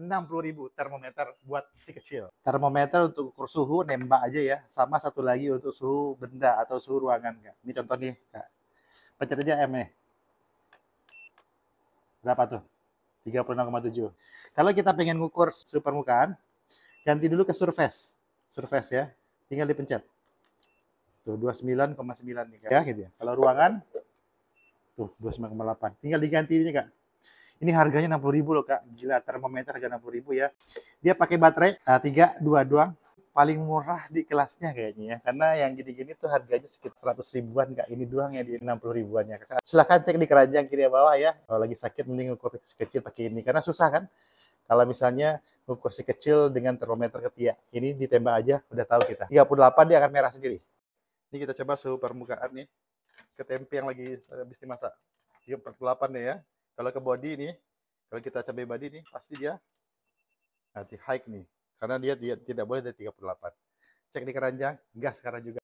ribu termometer buat si kecil. Termometer untuk ukur suhu nembak aja ya, sama satu lagi untuk suhu benda atau suhu ruangan Kak. Ini contoh nih Kak. Pencet aja M nih. Berapa tuh? 36,7. Kalau kita pengen ngukur suhu permukaan, ganti dulu ke surface. Surface ya. Tinggal dipencet. Tuh 29,9 nih Kak. Ya gitu ya. Kalau ruangan tuh 29,8. Tinggal diganti ini Kak. Ini harganya 60 ribu loh kak. Gila termometer harga 60 ribu ya. Dia pakai baterai uh, 3, 2 doang paling murah di kelasnya kayaknya ya karena yang gini-gini tuh harganya sekitar 100 ribuan kak ini doang ya di 60 ribuan ya Kak, silahkan cek di keranjang kiri bawah ya kalau lagi sakit mending ukur si kecil pakai ini karena susah kan kalau misalnya ukur si kecil dengan termometer ketiak ini ditembak aja udah tahu kita 38 dia akan merah sendiri ini kita coba suhu permukaan nih ke tempe yang lagi habis dimasak 48 nih ya kalau ke body ini, kalau kita cabai body ini pasti dia nanti hike nih. Karena dia, dia tidak boleh dari 38. Cek di keranjang, gas sekarang juga.